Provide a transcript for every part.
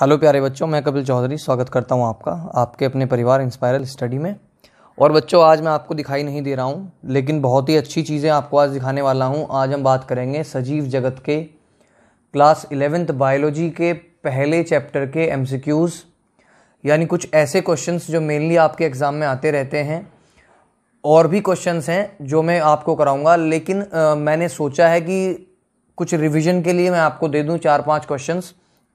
hello प्यारे बच्चों मैं कपिल चौधरी स्वागत करता हूं आपका आपके अपने परिवार इंस्पायरल स्टडी में और बच्चों आज मैं आपको दिखाई नहीं दे रहा हूं लेकिन बहुत ही अच्छी चीज़ें आपको आज दिखाने वाला हूं आज हम बात करेंगे सजीव जगत के क्लास इलेवेंथ बायोलॉजी के पहले चैप्टर के एम यानी कुछ ऐसे क्वेश्चन जो मेनली आपके एग्ज़ाम में आते रहते हैं और भी क्वेश्चन हैं जो मैं आपको कराऊँगा लेकिन आ, मैंने सोचा है कि कुछ रिविज़न के लिए मैं आपको दे दूँ चार पाँच क्वेश्चन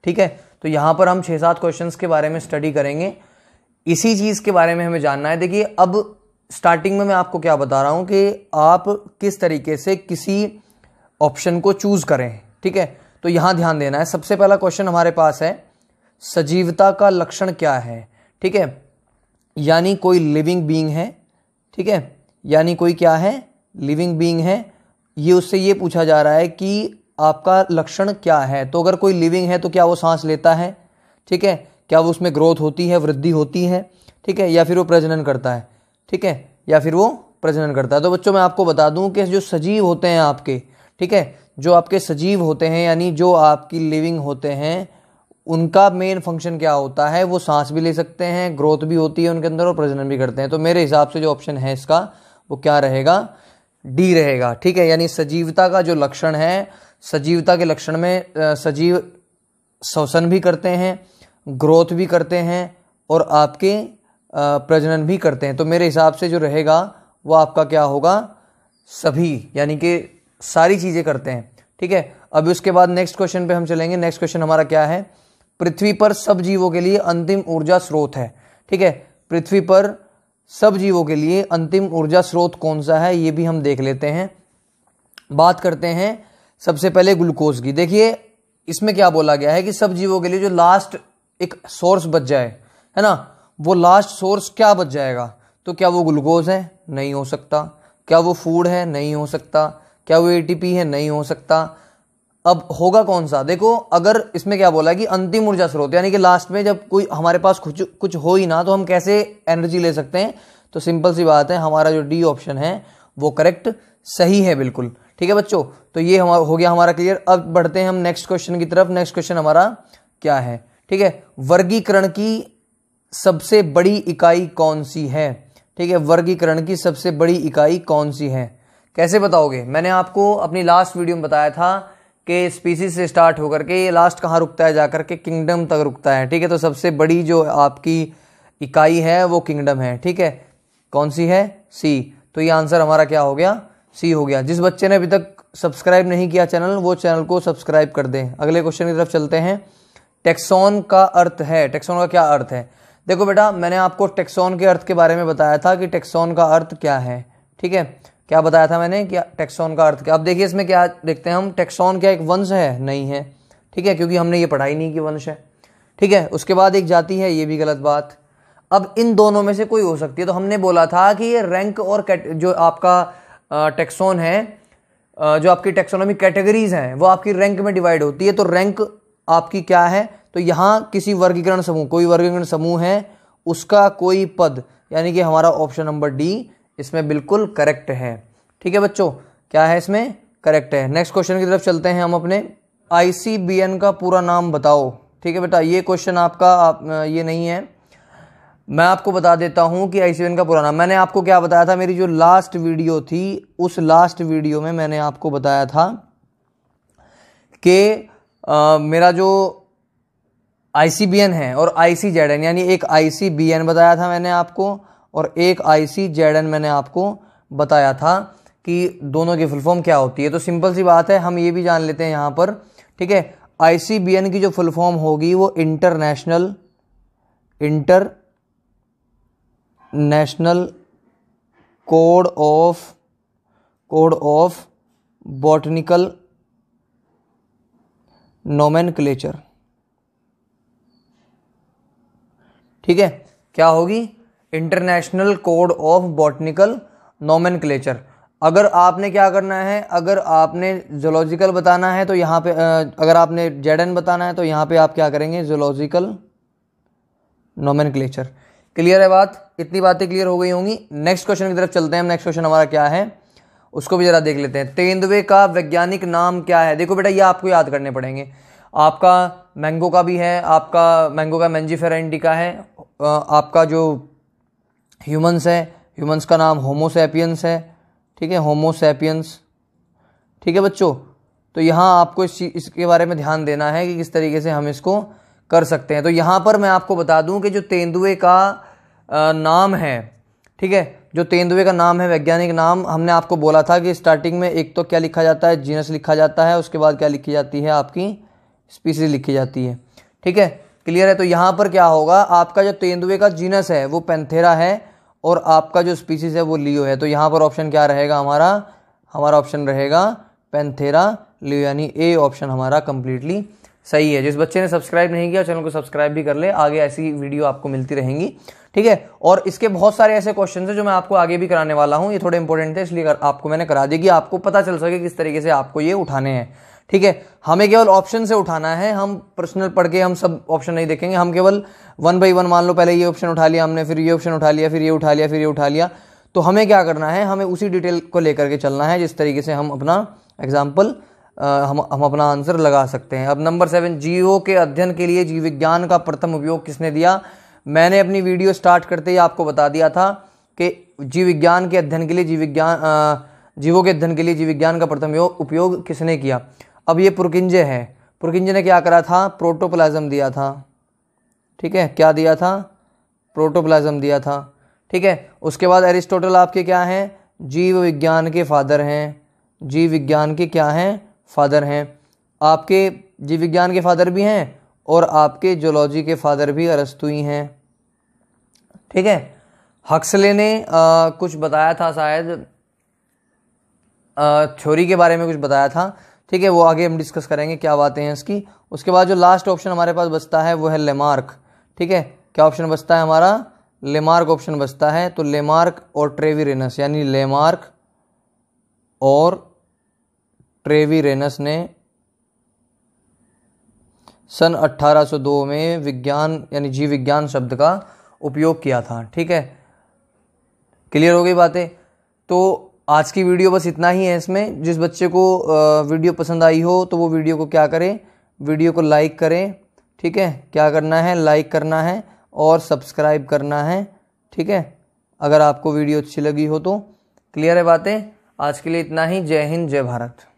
ठीक है तो यहां पर हम छह सात क्वेश्चन के बारे में स्टडी करेंगे इसी चीज़ के बारे में हमें जानना है देखिए अब स्टार्टिंग में मैं आपको क्या बता रहा हूं कि आप किस तरीके से किसी ऑप्शन को चूज़ करें ठीक है तो यहां ध्यान देना है सबसे पहला क्वेश्चन हमारे पास है सजीवता का लक्षण क्या है ठीक है यानी कोई लिविंग बीइंग है ठीक है यानी कोई क्या है लिविंग बीइंग है ये उससे ये पूछा जा रहा है कि आपका लक्षण क्या है तो अगर कोई लिविंग है तो क्या वो सांस लेता है ठीक है क्या वो उसमें ग्रोथ होती है वृद्धि होती है ठीक है या फिर वो प्रजनन करता है ठीक है या फिर वो प्रजनन करता है तो बच्चों मैं आपको बता दूं कि जो सजीव होते हैं आपके ठीक है जो आपके सजीव होते हैं यानी जो आपकी लिविंग होते हैं उनका मेन फंक्शन क्या होता है वो सांस भी ले सकते हैं ग्रोथ भी होती है उनके अंदर और प्रजनन भी करते हैं तो मेरे हिसाब से जो ऑप्शन है इसका वो क्या रहेगा डी रहेगा ठीक है यानी सजीवता का जो लक्षण है सजीवता के लक्षण में सजीव श्वसन भी करते हैं ग्रोथ भी करते हैं और आपके प्रजनन भी करते हैं तो मेरे हिसाब से जो रहेगा वो आपका क्या होगा सभी यानी कि सारी चीज़ें करते हैं ठीक है अभी उसके बाद नेक्स्ट क्वेश्चन पे हम चलेंगे नेक्स्ट क्वेश्चन हमारा क्या है पृथ्वी पर सब जीवों के लिए अंतिम ऊर्जा स्रोत है ठीक है पृथ्वी पर सब जीवों के लिए अंतिम ऊर्जा स्रोत कौन सा है ये भी हम देख लेते हैं बात करते हैं सबसे पहले ग्लूकोज की देखिए इसमें क्या बोला गया है कि सब जीवों के लिए जो लास्ट एक सोर्स बच जाए है ना वो लास्ट सोर्स क्या बच जाएगा तो क्या वो ग्लूकोज है नहीं हो सकता क्या वो फूड है नहीं हो सकता क्या वो एटीपी है नहीं हो सकता अब होगा कौन सा देखो अगर इसमें क्या बोला कि अंतिम ऊर्जा स्रोत यानी कि लास्ट में जब कोई हमारे पास कुछ कुछ हो ही ना तो हम कैसे एनर्जी ले सकते हैं तो सिंपल सी बात है हमारा जो डी ऑप्शन है वो करेक्ट सही है बिल्कुल ठीक है बच्चों तो ये हमारा हो गया हमारा क्लियर अब बढ़ते हैं हम नेक्स्ट क्वेश्चन की तरफ नेक्स्ट क्वेश्चन हमारा क्या है ठीक है वर्गीकरण की सबसे बड़ी इकाई कौन सी है ठीक है वर्गीकरण की सबसे बड़ी इकाई कौन सी है कैसे बताओगे मैंने आपको अपनी लास्ट वीडियो में बताया था के स्पीसीज से स्टार्ट होकर के ये लास्ट कहाँ रुकता है जाकर के किंगडम तक रुकता है ठीक है तो सबसे बड़ी जो आपकी इकाई है वो किंगडम है ठीक है कौन सी है सी तो ये आंसर हमारा क्या हो गया सी हो गया जिस बच्चे ने अभी तक सब्सक्राइब नहीं किया चैनल वो चैनल को सब्सक्राइब कर दें अगले क्वेश्चन की तरफ चलते हैं टेक्सॉन का अर्थ है टेक्सॉन का क्या अर्थ है देखो बेटा मैंने आपको टेक्सॉन के अर्थ के बारे में बताया था कि टेक्सॉन का अर्थ क्या है ठीक है क्या बताया था मैंने क्या टेक्सॉन का अर्थ क्या अब देखिए इसमें क्या देखते हैं हम टेक्सॉन क्या एक वंश है नहीं है ठीक है क्योंकि हमने ये पढ़ाई नहीं कि वंश है ठीक है उसके बाद एक जाति है ये भी गलत बात अब इन दोनों में से कोई हो सकती है तो हमने बोला था कि ये रैंक और जो आपका टेक्सोन है जो आपकी टेक्सोनॉमी कैटेगरीज हैं वो आपकी रैंक में डिवाइड होती है तो रैंक आपकी क्या है तो यहाँ किसी वर्गीकरण समूह कोई वर्गीकरण समूह है उसका कोई पद यानी कि हमारा ऑप्शन नंबर डी इसमें बिल्कुल करेक्ट है ठीक है बच्चों क्या है इसमें करेक्ट है नेक्स्ट क्वेश्चन की तरफ चलते हैं हम अपने आईसीबीएन का पूरा नाम बताओ ठीक है बेटा ये क्वेश्चन आपका आप, ये नहीं है मैं आपको बता देता हूं कि आई का पूरा नाम मैंने आपको क्या बताया था मेरी जो लास्ट वीडियो थी उस लास्ट वीडियो में मैंने आपको बताया था कि मेरा जो आई है और आई यानी एक आई बताया था मैंने आपको और एक आई सी जेड एन मैंने आपको बताया था कि दोनों की फुल फॉर्म क्या होती है तो सिंपल सी बात है हम ये भी जान लेते हैं यहाँ पर ठीक है आई सी बी एन की जो फुल फॉर्म होगी वो international international code of code of botanical nomenclature ठीक है क्या होगी इंटरनेशनल कोड ऑफ बॉटनिकल नोमन अगर आपने क्या करना है अगर आपने जोलॉजिकल बताना है तो यहाँ पे अगर आपने जेडन बताना है तो यहाँ पे आप क्या करेंगे जोलॉजिकल नोमन क्लियर है बात इतनी बातें क्लियर हो गई होंगी नेक्स्ट क्वेश्चन की तरफ चलते हैं नेक्स्ट क्वेश्चन हमारा क्या है उसको भी ज़रा देख लेते हैं तेंदुए का वैज्ञानिक नाम क्या है देखो बेटा ये आपको याद करने पड़ेंगे आपका मैंगो का भी है आपका मैंगो का मैंजीफेरेंटी का है आपका जो ह्यूमंस है ह्यूमंस का नाम होमोसेपियंस है ठीक है होमोसेपियंस ठीक है बच्चों तो यहाँ आपको इस इसके बारे में ध्यान देना है कि किस तरीके से हम इसको कर सकते हैं तो यहाँ पर मैं आपको बता दूँ कि जो तेंदुए का नाम है ठीक है जो तेंदुए का नाम है वैज्ञानिक नाम हमने आपको बोला था कि स्टार्टिंग में एक तो क्या लिखा जाता है जीनस लिखा जाता है उसके बाद क्या लिखी जाती है आपकी स्पीसीज लिखी जाती है ठीक है क्लियर है तो यहाँ पर क्या होगा आपका जो तेंदुए का जीनस है वो पेंथेरा है और आपका जो स्पीसीज है वो लियो है तो यहाँ पर ऑप्शन क्या रहेगा हमारा हमारा ऑप्शन रहेगा पेंथेरा लियो यानी ए ऑप्शन हमारा कंप्लीटली सही है जिस बच्चे ने सब्सक्राइब नहीं किया चैनल को सब्सक्राइब भी कर ले आगे ऐसी वीडियो आपको मिलती रहेंगी ठीक है और इसके बहुत सारे ऐसे क्वेश्चन हैं जो मैं आपको आगे भी कराने वाला हूँ ये थोड़े इंपॉर्टेंट है इसलिए आपको मैंने करा दिया कि आपको पता चल सके किस तरीके से आपको ये उठाने हैं ठीक है हमें केवल ऑप्शन से उठाना है हम पर्सनल पढ़ के हम सब ऑप्शन नहीं देखेंगे हम केवल वन बाई वन मान लो पहले ये ऑप्शन उठा लिया हमने फिर ये ऑप्शन उठा लिया फिर ये उठा लिया फिर ये उठा लिया तो हमें क्या करना है हमें उसी डिटेल को लेकर के चलना है जिस तरीके से हम अपना एग्जाम्पल हम हम अपना आंसर लगा सकते हैं अब नंबर सेवन जीवों के अध्ययन के लिए जीव विज्ञान का प्रथम उपयोग किसने दिया मैंने अपनी वीडियो स्टार्ट करते ही आपको बता दिया था कि जीव विज्ञान के अध्ययन के लिए जीव विज्ञान जीवों के अध्ययन के लिए जीव विज्ञान का प्रथम उपयोग किसने किया अब ये पुरकिंजे हैं पुरकिंजे ने क्या करा था प्रोटोप्लाज्म दिया था ठीक है क्या दिया था प्रोटोप्लाज्म दिया था ठीक है उसके बाद एरिस्टोटल आपके क्या हैं जीव विज्ञान के फादर हैं जीव विज्ञान के क्या हैं फादर हैं आपके जीव विज्ञान के फादर भी हैं और आपके जोलॉजी के फादर भी अरस्तु ही हैं ठीक है हक्सले ने आ, कुछ बताया था शायद थ्योरी के बारे में कुछ बताया था ठीक है वो आगे हम डिस्कस करेंगे क्या बातें हैं इसकी उसके बाद जो लास्ट ऑप्शन हमारे पास बचता है वो है लेमार्क ठीक है क्या ऑप्शन बचता है हमारा लेमार्क ऑप्शन बचता है तो लेमार्क और ट्रेविरेनस यानी लेमार्क और ट्रेविरेनस ने सन 1802 में विज्ञान यानी जीव विज्ञान शब्द का उपयोग किया था ठीक है क्लियर हो गई बातें तो आज की वीडियो बस इतना ही है इसमें जिस बच्चे को वीडियो पसंद आई हो तो वो वीडियो को क्या करें वीडियो को लाइक करें ठीक है क्या करना है लाइक करना है और सब्सक्राइब करना है ठीक है अगर आपको वीडियो अच्छी लगी हो तो क्लियर है बातें आज के लिए इतना ही जय हिंद जय भारत